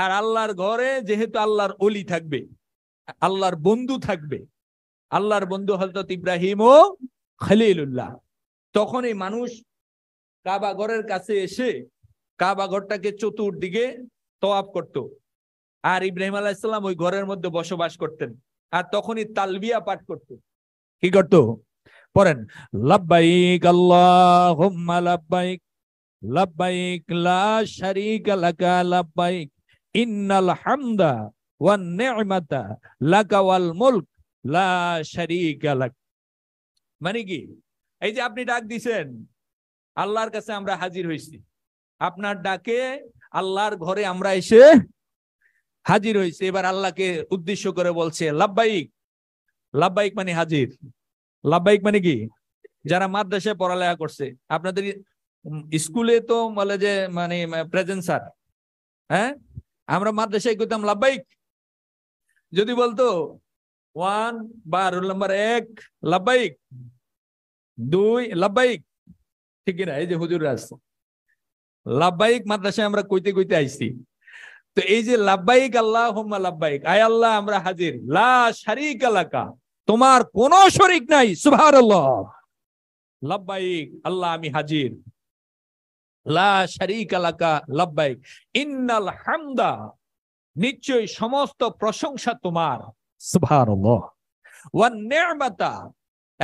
আর আল্লাহর ঘরে যেহেতু আল্লাহর অলি থাকবে আল্লাহর বন্ধু থাকবে আল্লাহর বন্ধু হজরত ইব্রাহিম ও খালিলুল্লাহ তখন এই মানুষ কাবা ঘরের কাছে এসে কাবা ঘরটাকে চতুর্দিকে তোয়াব করত আর ইব্রাহিম আলাহিসাল্লাম ওই ঘরের মধ্যে বসবাস করতেন আর তখনই তালবিয়া পাঠ করত কি করত পড়েন লাব্বাইক আল্লাহ লাব্বাইক লাব্বাইক লা শারিকা লাকা লাব্বাইক ইন্নাল হামদা ওয়ান নেমাতা লাকা ওয়াল মুলক লা শারিকা লাক মানে কি এই যে আপনি ডাক দিছেন আল্লাহর কাছে আমরা হাজির হয়েছি আপনার ডাকে আল্লাহর ঘরে আমরা এসে হাজির হয়েছে এবার আল্লাহকে উদ্দেশ্য করে বলছে লাব্বাইক লাব্বাইক মানে হাজির লাব্বাইক মানে কি যারা মাদ্রাসায় পড়ালেখা করছে আপনাদের স্কুলে তো বলে যে মানে প্রেজেন্ট মানে স্যার হ্যাঁ আমরা মাদ্রাসায় করতাম লাভবাইক যদি বলতো ওয়ান বা রোল নাম্বার এক লাভবাইক দুই লাভবাইক ঠিক না এই যে হুজুর আসতো লাভবাইক মাদ্রাসায় আমরা কইতে কইতে আইছি তো এই যে লাভবাইক আল্লাহ লাভবাইক আয় আল্লাহ আমরা হাজির লা শারিক এলাকা তোমার কোন শরিক নাই সুভার লাভবাইক আল্লাহ আমি হাজির নিশ্চয় সমস্ত প্রশংসা তোমার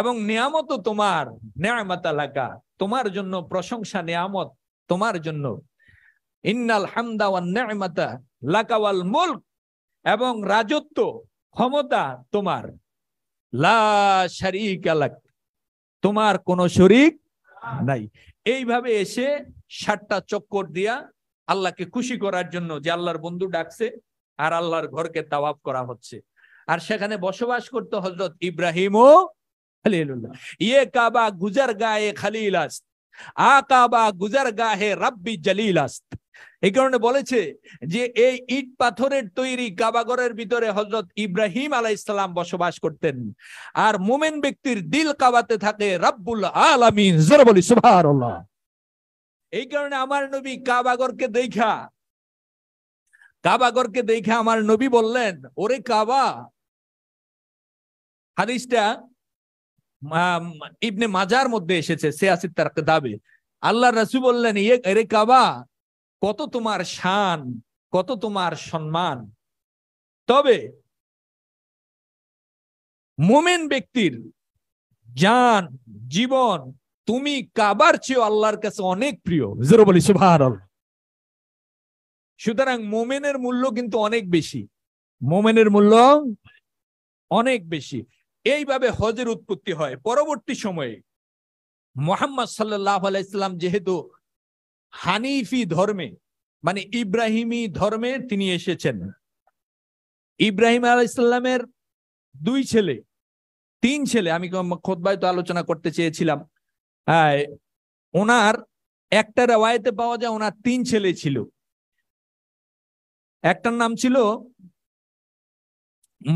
এবং নিয়ামত তোমার নিয়ামত তোমার জন্য প্রশংসা নিয়ামত তোমার জন্য ইন্নাল হামদা ওয়ান নি'মাতা লাকাওয়াল মুলক এবং রাজত্ব ক্ষমতা তোমার লা শারিক আলাক তোমার কোনো শরিক নাই এইভাবে এসে ষাটটা চক্কর দিয়া আল্লাহকে খুশি করার জন্য যে আল্লাহর বন্ধু ডাকছে আর আল্লাহর ঘরকে তাওয়াব করা হচ্ছে আর সেখানে বসবাস করতো হজরত ইব্রাহিম ও ইয়ে কাবা গুজার গায়ে খালিল আস্ত আ কাবা গুজার গাহে রাব্বি জালিল আস্ত এই কারণে বলেছে যে এই ইট পাথরের তৈরি কাবাগরের ভিতরে হজরত ইব্রাহিম আলাই ইসলাম বসবাস করতেন আর মোমেন ব্যক্তির দিল কাবাতে থাকে রাব্বুল আলামিন জরবলি এই কারণে আমার নবী কাবাগরকে দেখা কাবাগরকে দেখা আমার নবী বললেন ওরে কাবা হাদিসটা ইবনে মাজার মধ্যে এসেছে সে আসি তার দাবে আল্লাহ রাসু বললেন ইয়ে এরে কাবা কত তোমার শান কত তোমার সম্মান তবে মোমেন ব্যক্তির জান জীবন তুমি কাবার চেয়ে আল্লাহর কাছে অনেক প্রিয় জেরো বলি সুভার সুতরাং মোমেনের মূল্য কিন্তু অনেক বেশি মোমেনের মূল্য অনেক বেশি এইভাবে হজের উৎপত্তি হয় পরবর্তী সময়ে মোহাম্মদ সাল্লাহ আলাইসাল্লাম যেহেতু হানিফি ধর্মে মানে ইব্রাহিমি ধর্মে তিনি এসেছেন ইব্রাহিম আলাইসাল্লামের দুই ছেলে তিন ছেলে আমি খোদবায় তো আলোচনা করতে চেয়েছিলাম ওনার একটা রেওয়ায়তে পাওয়া যায় ওনার তিন ছেলে ছিল একটার নাম ছিল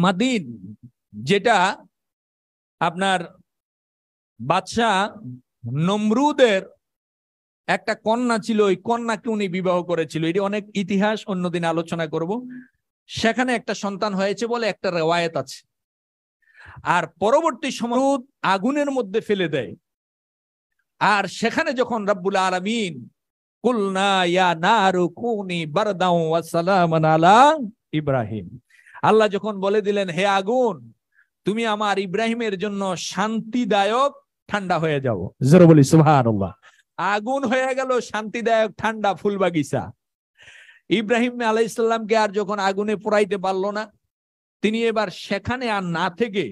মাদিন যেটা আপনার বাদশাহ নমরুদের একটা কন্যা ছিল ওই কন্যাকে উনি বিবাহ করেছিল এটি অনেক ইতিহাস অন্যদিন আলোচনা করব সেখানে একটা সন্তান হয়েছে বলে একটা রেওয়ায়ত আছে আর পরবর্তী সময় আগুনের মধ্যে ফেলে দেয় আর সেখানে যখন রাব্বুল আলমিন ইব্রাহিম আল্লাহ যখন বলে দিলেন হে আগুন তুমি আমার ইব্রাহিমের জন্য শান্তিদায়ক ঠান্ডা হয়ে যাও বলি আগুন হয়ে গেল শান্তিদায়ক ঠান্ডা ফুল বাগিচা ইব্রাহিম আলাইসাল্লামকে আর যখন আগুনে পোড়াইতে পারলো না তিনি এবার সেখানে আর না থেকে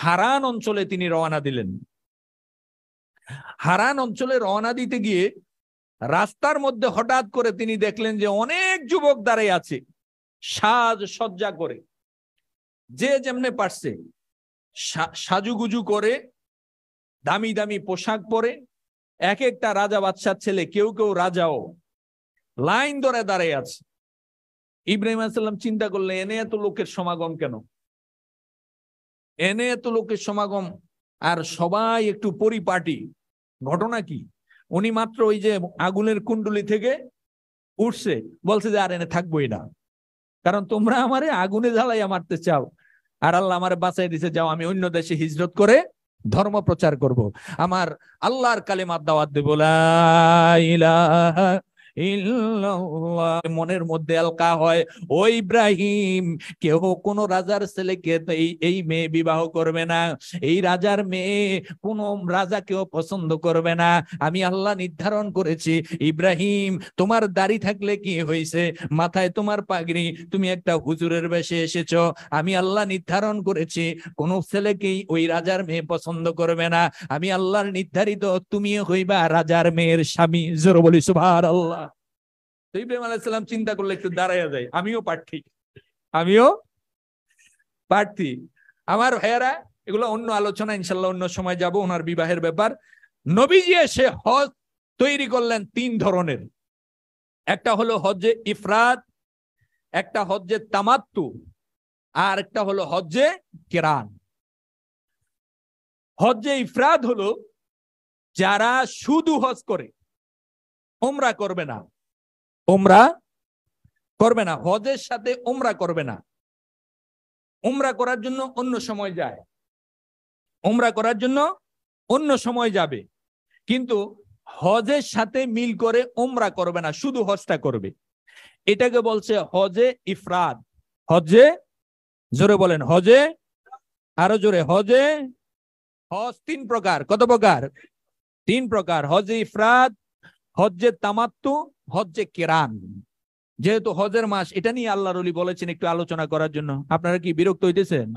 হারান অঞ্চলে তিনি রওনা দিলেন হারান অঞ্চলে রওনা দিতে গিয়ে রাস্তার মধ্যে হঠাৎ করে তিনি দেখলেন যে অনেক যুবক দাঁড়িয়ে আছে সাজ সজ্জা করে যে যেমনে পারছে সাজুগুজু করে দামি দামি পোশাক পরে এক একটা রাজা বাদশার ছেলে কেউ কেউ রাজাও লাইন ধরে দাঁড়িয়ে আছে ইব্রাহিম আসাল্লাম চিন্তা করলে এনে এত লোকের সমাগম কেন এনে এত লোকের সমাগম আর সবাই একটু পরিপাটি ঘটনা কি উনি মাত্র ওই যে আগুনের কুণ্ডলি থেকে উঠছে বলছে যে আর এনে থাকবোই না কারণ তোমরা আমারে আগুনে জ্বালাইয়া মারতে চাও আর আল্লাহ আমার বাঁচাই দিছে যাও আমি অন্য দেশে হিজরত করে ধর্ম প্রচার করব আমার আল্লাহর কালেমার দাওয়াত দেব লা মনের মধ্যে আলকা হয় ও ইব্রাহিম কেহ কোন রাজার ছেলেকে এই মেয়ে বিবাহ করবে না এই রাজার মেয়ে কোন রাজা কেউ পছন্দ করবে না আমি আল্লাহ নির্ধারণ করেছি ইব্রাহিম তোমার দাড়ি থাকলে কি হয়েছে মাথায় তোমার পাগড়ি তুমি একটা হুজুরের বেশে এসেছ আমি আল্লাহ নির্ধারণ করেছি কোন ছেলেকেই ওই রাজার মেয়ে পছন্দ করবে না আমি আল্লাহর নির্ধারিত তুমি হইবা রাজার মেয়ের স্বামী জোর বলি সুভার আল্লাহ ইব্রাহিম আলাইসাল্লাম চিন্তা করলে একটু দাঁড়াইয়া যায় আমিও প্রার্থী আমিও প্রার্থী আমার ভাইয়ারা এগুলো অন্য আলোচনা ইনশাল্লাহ অন্য সময় যাব ওনার বিবাহের ব্যাপার নবীজি এসে হজ তৈরি করলেন তিন ধরনের একটা হলো হজ্জে ইফরাত একটা হজ্জে তামাত্তু আর একটা হলো হজ্জে কেরান হজ্জে ইফরাদ হলো যারা শুধু হজ করে ওমরা করবে না উমরা করবে না হজের সাথে উমরা করবে না উমরা করার জন্য অন্য সময় যায় উমরা করার জন্য অন্য সময় যাবে কিন্তু হজের সাথে মিল করে উমরা করবে না শুধু হজটা করবে এটাকে বলছে হজে ইফরাদ হজে জোরে বলেন হজে আরো জোরে হজে হজ তিন প্রকার কত প্রকার তিন প্রকার হজে ইফরাদ হজ্জে তামাত্তু হজ্জে কেরান যেহেতু হজের মাস এটা নিয়ে আল্লাহ রলি বলেছেন একটু আলোচনা করার জন্য আপনারা কি বিরক্ত হইতেছেন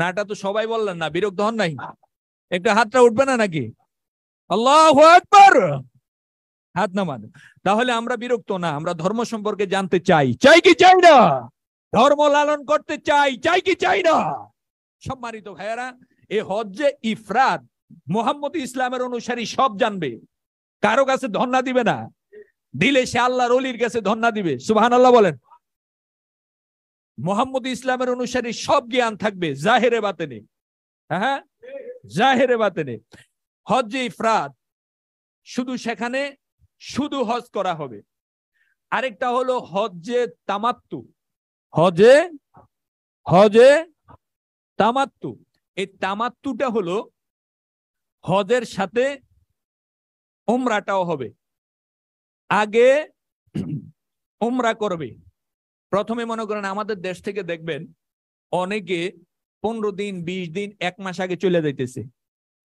নাটা তো সবাই বললেন না বিরক্ত হন নাই একটা হাতটা উঠবে না নাকি আল্লাহ হাত নামান তাহলে আমরা বিরক্ত না আমরা ধর্ম সম্পর্কে জানতে চাই চাই কি চাই না ধর্ম লালন করতে চাই চাই কি চাই না সম্মানিত ভাইয়ারা এ হজ্জে ইফরাদ মোহাম্মদ ইসলামের অনুসারী সব জানবে কারো কাছে ধন্না দিবে না দিলে সে আল্লাহর অলির কাছে ধন্না দিবে সুবাহ আল্লাহ বলেন মোহাম্মদ ইসলামের অনুসারে সব জ্ঞান থাকবে জাহেরে নেই হ্যাঁ, হ্যাঁ জাহেরে বাতেনে হজ্জে ইফরাদ শুধু সেখানে শুধু হজ করা হবে আরেকটা হলো হজ্জে তামাত্তু হজে হজে তামাত্তু এই তামাত্তুটা হলো হজের সাথে উমরাটাও হবে আগে উমরা করবে প্রথমে মনে করেন আমাদের দেশ থেকে দেখবেন অনেকে পনেরো দিন বিশ দিন এক মাস আগে চলে যাইতেছে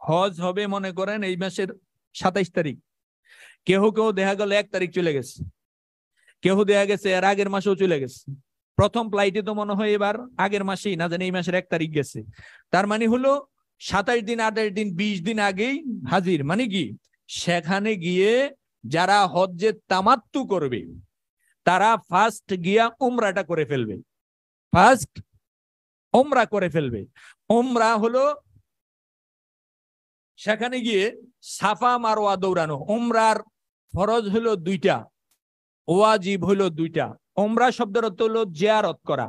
হজ হবে মনে করেন এই মাসের সাতাইশ তারিখ কেহ কেউ দেখা গেল এক তারিখ চলে গেছে কেহ দেখা গেছে এর আগের মাসেও চলে গেছে প্রথম ফ্লাইটে তো মনে হয় এবার আগের মাসেই না জানি এই মাসের এক তারিখ গেছে তার মানে হলো সাতাশ দিন আঠাশ দিন বিশ দিন আগেই হাজির মানে কি সেখানে গিয়ে যারা হজ্জে তামাত্তু করবে তারা ফার্স্ট গিয়া উমরাটা করে ফেলবে ফার্স্ট ওমরা করে ফেলবে ওমরা হলো সেখানে গিয়ে সাফা মারোয়া দৌড়ানো উমরার ফরজ হলো দুইটা ওয়াজিব হলো দুইটা ওমরা শব্দের অর্থ হলো জিয়ারত করা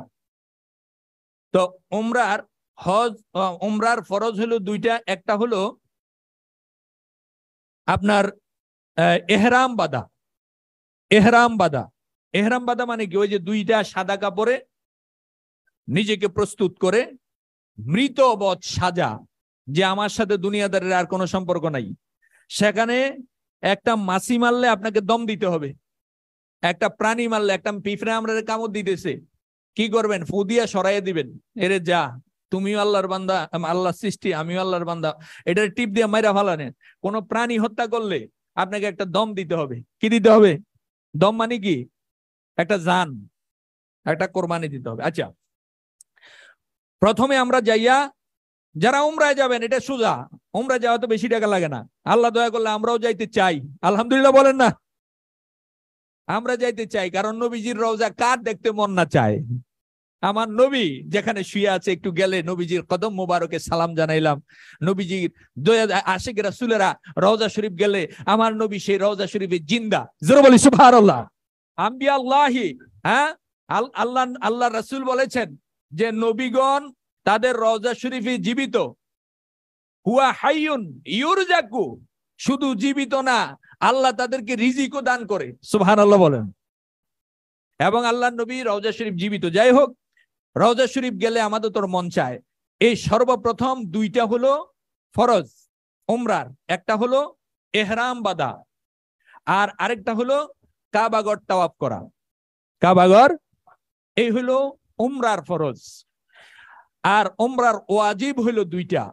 তো ওমরার হজ ওমরার ফরজ হলো দুইটা একটা হলো আপনার এহরাম বাদা এহরাম বাদা এহরাম বাদা মানে কি ওই যে দুইটা সাদা কাপড়ে নিজেকে প্রস্তুত করে মৃত বধ সাজা যে আমার সাথে দুনিয়াদারের আর কোনো সম্পর্ক নাই সেখানে একটা মাছি মারলে আপনাকে দম দিতে হবে একটা প্রাণী মারলে একটা পিঁপড়ে আমরা কামড় দিতেছে কি করবেন ফুদিয়া সরাইয়ে দিবেন এরে যা তুমিও আল্লাহর বান্দা আল্লাহ সৃষ্টি আমিও আল্লাহর বান্দা এটার টিপ দিয়ে মাইরা ফালানেন কোনো প্রাণী হত্যা করলে আপনাকে একটা দম দিতে হবে কি দিতে হবে দম মানে কি একটা জান একটা কোরবানি দিতে হবে আচ্ছা প্রথমে আমরা যাইয়া যারা উমরায় যাবেন এটা সোজা উমরা যাওয়া তো বেশি টাকা লাগে না আল্লাহ দয়া করলে আমরাও যাইতে চাই আলহামদুলিল্লাহ বলেন না আমরা যাইতে চাই কারণ নবীজির রওজা কার দেখতে মন না চায় আমার নবী যেখানে শুয়ে আছে একটু গেলে নবীজির কদম মোবারকে সালাম জানাইলাম নবীজির আশিক রাসুলেরা রওজা শরীফ গেলে আমার নবী সেই রওজা শরীফে জিন্দা জরুবলি সুফার আল্লাহ আম্বি আল্লাহি হ্যাঁ আল্লাহ আল্লাহ রাসুল বলেছেন যে নবীগণ তাদের রওজা শরীফে জীবিত হুয়া হাইয়ুন ইউরজাকু শুধু জীবিত না আল্লাহ তাদেরকে রিজিকও দান করে সুহান আল্লাহ বলেন এবং আল্লাহ নবী রওজা শরীফ জীবিত যাই হোক রওজা শরীফ গেলে আমাদের তোর মন চায় এই সর্বপ্রথম দুইটা হলো ফরজ ওমরার একটা হলো এহরাম বাদা আর আরেকটা হলো কাবাগর টাওয়াপ করা কাবাগর এই হলো ওমরার ফরজ আর ওমরার ওয়াজিব হলো দুইটা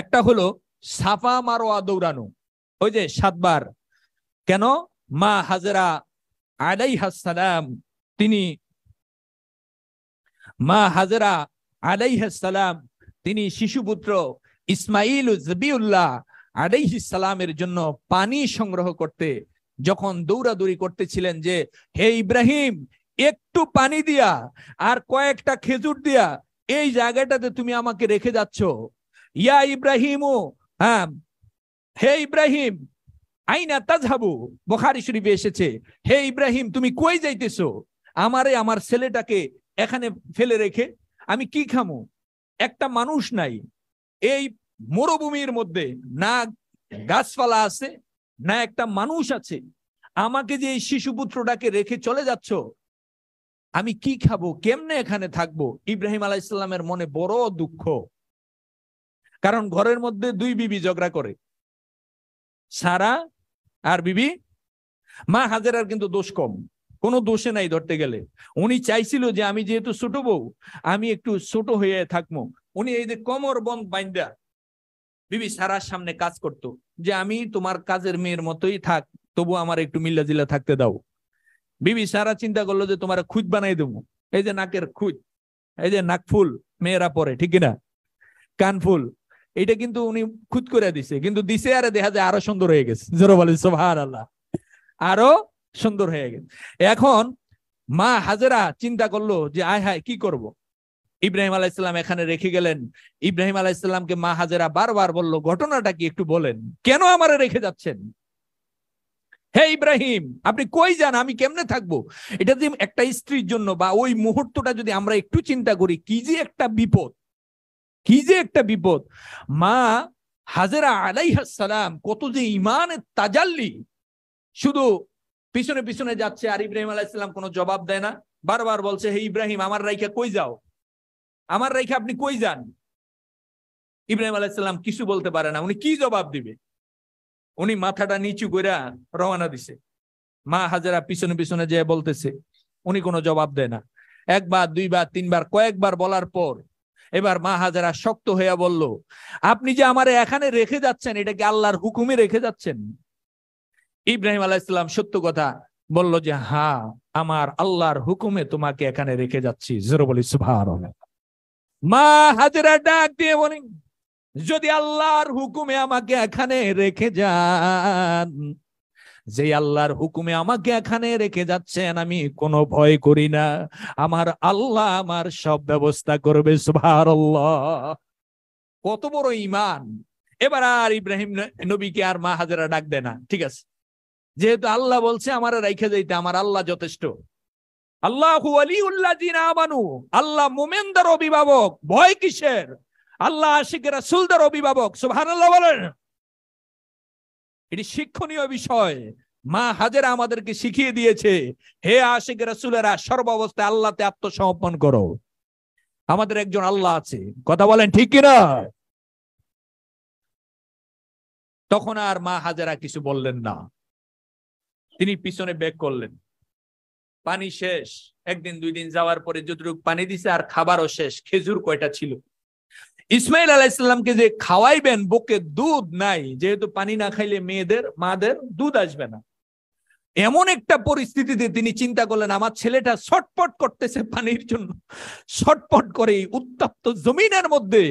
একটা হলো সাফা মারোয়া দৌড়ানো ওই যে সাতবার কেন মা হাজরা আলাই হাসালাম তিনি মা হাজরা আলাইহাসালাম তিনি শিশুপুত্র ইসমাইল জবিউল্লাহ আলাইহিসালামের জন্য পানি সংগ্রহ করতে যখন দৌড়াদৌড়ি করতেছিলেন যে হে ইব্রাহিম একটু পানি দিয়া আর কয়েকটা খেজুর দিয়া এই জায়গাটাতে তুমি আমাকে রেখে যাচ্ছ ইয়া ইব্রাহিমও হ্যাঁ হে ইব্রাহিম আইনা তাজহাবু বখারি শরীফে এসেছে হে ইব্রাহিম তুমি কই যাইতেছো আমারে আমার ছেলেটাকে এখানে ফেলে রেখে আমি কি খামো একটা মানুষ নাই এই মরুভূমির মধ্যে না গাছপালা আছে না একটা মানুষ আছে আমাকে যে এই শিশু পুত্রটাকে রেখে চলে যাচ্ছ আমি কি খাবো কেমনে এখানে থাকবো ইব্রাহিম আলাহ ইসলামের মনে বড় দুঃখ কারণ ঘরের মধ্যে দুই বিবি ঝগড়া করে সারা আর বিবি মা হাজেরার কিন্তু দোষ কম কোনো দোষে নাই ধরতে গেলে উনি চাইছিল যে আমি যেহেতু ছোট বউ আমি একটু ছোট হয়ে থাকবো উনি এই যে কমর বন্ধ বাইন্দা বিবি সারার সামনে কাজ করতো যে আমি তোমার কাজের মেয়ের মতোই থাক তবু আমার একটু মিল্লা জিল্লা থাকতে দাও বিবি সারা চিন্তা করলো যে তোমার খুঁজ বানাই দেবো এই যে নাকের খুঁজ এই যে নাকফুল মেয়েরা পরে ঠিক না কানফুল এটা কিন্তু উনি খুঁজ করে দিছে কিন্তু দিছে আরে দেখা যায় আরো সুন্দর হয়ে গেছে জোর বলে সোহার আল্লাহ আরো সুন্দর হয়ে গেছে এখন মা হাজেরা চিন্তা করলো যে আয় হায় কি করব। ইব্রাহিম আলাইসাল্লাম এখানে রেখে গেলেন ইব্রাহিম আলাইসাল্লামকে মা হাজেরা বারবার বলল ঘটনাটা কি একটু বলেন কেন আমারে রেখে যাচ্ছেন হে ইব্রাহিম আপনি কই যান আমি কেমনে থাকবো এটা যদি একটা স্ত্রীর জন্য বা ওই মুহূর্তটা যদি আমরা একটু চিন্তা করি কি যে একটা বিপদ কি যে একটা বিপদ মা হাজেরা আলাইহাসালাম কত যে ইমানের তাজাল্লি শুধু পিছনে পিছনে যাচ্ছে আর ইব্রাহিম আলাইসাল্লাম কোনো জবাব দেয় না বারবার বলছে হে ইব্রাহিম আমার রাইখা কই যাও আমার রাইখা আপনি কই যান ইব্রাহিম আলাইসাল্লাম কিছু বলতে পারে না উনি কি জবাব দিবে উনি মাথাটা নিচু করে রওনা দিছে মা হাজারা পিছনে পিছনে যে বলতেছে উনি কোনো জবাব দেয় না একবার দুইবার তিনবার কয়েকবার বলার পর এবার মা হাজারা শক্ত হইয়া বলল আপনি যে আমার এখানে রেখে যাচ্ছেন এটাকে আল্লাহর হুকুমে রেখে যাচ্ছেন ইব্রাহিম আলাহিসাল্লাম সত্য কথা বলল যে হা আমার আল্লাহর হুকুমে তোমাকে এখানে রেখে যাচ্ছি বলি সুভার মা হাজরা ডাক দিয়ে বলি যদি আল্লাহর হুকুমে আমাকে এখানে রেখে যান যে আল্লাহর হুকুমে আমাকে এখানে রেখে যাচ্ছেন আমি কোনো ভয় করি না আমার আল্লাহ আমার সব ব্যবস্থা করবে সুভার কত বড় ইমান এবার আর ইব্রাহিম নবীকে আর মা হাজারা ডাক দেয় না ঠিক আছে যেহেতু আল্লাহ বলছে আমার রাইখে যাইতে আমার আল্লাহ যথেষ্ট আল্লাহ আমানু আল্লাহ মোমেনদার অভিভাবক ভয় কিসের আল্লাহ আশিক রাসুলদার অভিভাবক সুহান আল্লাহ বলেন এটি শিক্ষণীয় বিষয় মা হাজেরা আমাদেরকে শিখিয়ে দিয়েছে হে আশিক রাসুলেরা সর্বাবস্থায় আল্লাহতে আত্মসমর্পণ করো আমাদের একজন আল্লাহ আছে কথা বলেন ঠিক কিনা তখন আর মা হাজেরা কিছু বললেন না তিনি পিছনে ব্যাক করলেন পানি শেষ একদিন দুই দিন যাওয়ার পরে যতটুকু পানি দিছে আর খাবারও শেষ খেজুর কয়টা ছিল ইসমাইল আলাহিসাল্লামকে যে খাওয়াইবেন বুকে দুধ নাই যেহেতু পানি না খাইলে মেয়েদের মাদের দুধ আসবে না এমন একটা পরিস্থিতিতে তিনি চিন্তা করলেন আমার ছেলেটা ছটপট করতেছে পানির জন্য ছটপট করে উত্তপ্ত জমিনের মধ্যে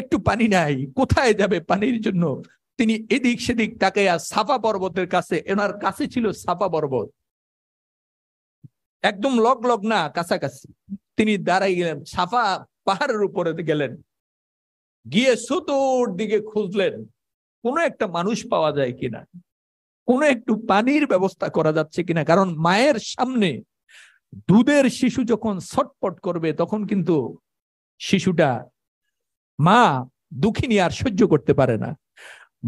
একটু পানি নাই কোথায় যাবে পানির জন্য তিনি এদিক সেদিক তাকে সাফা পর্বতের কাছে এনার কাছে ছিল সাফা পর্বত একদম লগ লগ না কাছাকাছি তিনি দাঁড়াই গেলেন সাফা পাহাড়ের উপরে গেলেন গিয়ে সুতোর দিকে খুঁজলেন কোনো একটা মানুষ পাওয়া যায় কিনা কোনো একটু পানির ব্যবস্থা করা যাচ্ছে কিনা কারণ মায়ের সামনে দুধের শিশু যখন ছটপট করবে তখন কিন্তু শিশুটা মা দুঃখিনী আর সহ্য করতে পারে না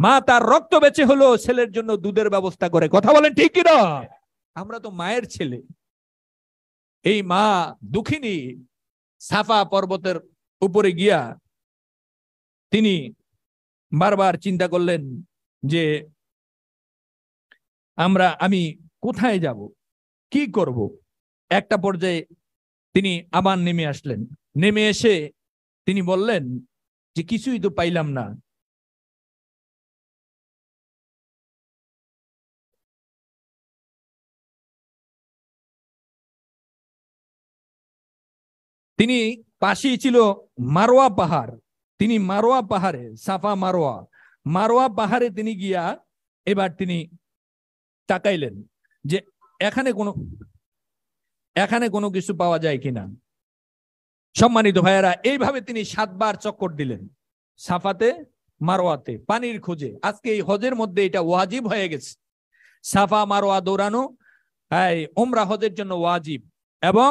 মা তার রক্ত বেঁচে হলো ছেলের জন্য দুধের ব্যবস্থা করে কথা বলেন ঠিক কিনা আমরা তো মায়ের ছেলে এই মা দুঃখিনী সাফা পর্বতের উপরে গিয়া তিনি বারবার চিন্তা করলেন যে আমরা আমি কোথায় যাব কি করব একটা পর্যায়ে তিনি আবার নেমে আসলেন নেমে এসে তিনি বললেন যে কিছুই তো পাইলাম না তিনি পাশেই ছিল মারোয়া পাহাড় তিনি মারোয়া পাহাড়ে সাফা মারোয়া মারোয়া পাহাড়ে তিনি গিয়া এবার তিনি তাকাইলেন যে এখানে কোনো এখানে কোনো কিছু পাওয়া যায় কিনা সম্মানিত ভাইয়েরা এইভাবে তিনি সাতবার চক্কর দিলেন সাফাতে মারোয়াতে পানির খোঁজে আজকে এই হজের মধ্যে এটা ওয়াজিব হয়ে গেছে সাফা মারোয়া দৌড়ানো হ্যাঁ ওমরা হজের জন্য ওয়াজিব এবং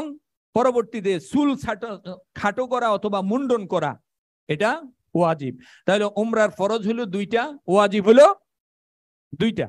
পরবর্তীতে চুল খাটো করা অথবা মুন্ডন করা এটা ওয়াজিব তাহলে উমরার ফরজ হলো দুইটা ওয়াজিব হলো দুইটা